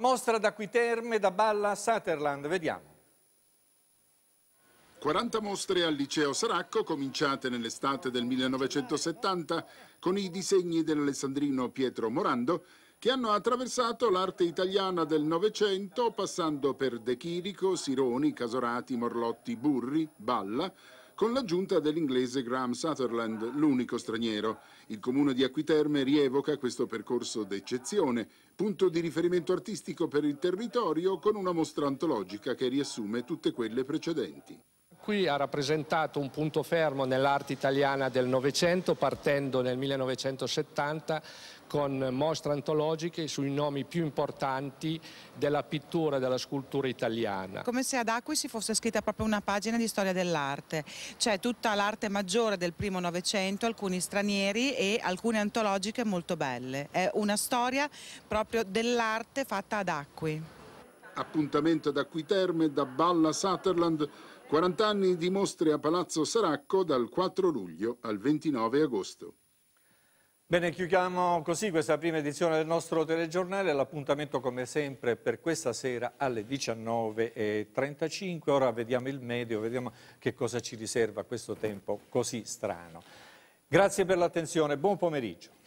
Mostra d'Aquiterme da Balla a Sutherland, vediamo. 40 mostre al Liceo Saracco, cominciate nell'estate del 1970 con i disegni dell'alessandrino Pietro Morando, che hanno attraversato l'arte italiana del Novecento, passando per De Chirico, Sironi, Casorati, Morlotti, Burri, Balla, con l'aggiunta dell'inglese Graham Sutherland, l'unico straniero. Il comune di Acquiterme rievoca questo percorso d'eccezione, punto di riferimento artistico per il territorio con una mostra antologica che riassume tutte quelle precedenti. Qui ha rappresentato un punto fermo nell'arte italiana del Novecento, partendo nel 1970 con mostre antologiche sui nomi più importanti della pittura e della scultura italiana. Come se ad Acqui si fosse scritta proprio una pagina di storia dell'arte, cioè tutta l'arte maggiore del primo Novecento, alcuni stranieri e alcune antologiche molto belle. È una storia proprio dell'arte fatta ad Acqui. Appuntamento ad Acqui Terme, da Balla Sutherland 40 anni di mostre a Palazzo Saracco dal 4 luglio al 29 agosto. Bene, chiudiamo così questa prima edizione del nostro telegiornale. L'appuntamento come sempre per questa sera alle 19.35. Ora vediamo il medio, vediamo che cosa ci riserva questo tempo così strano. Grazie per l'attenzione, buon pomeriggio.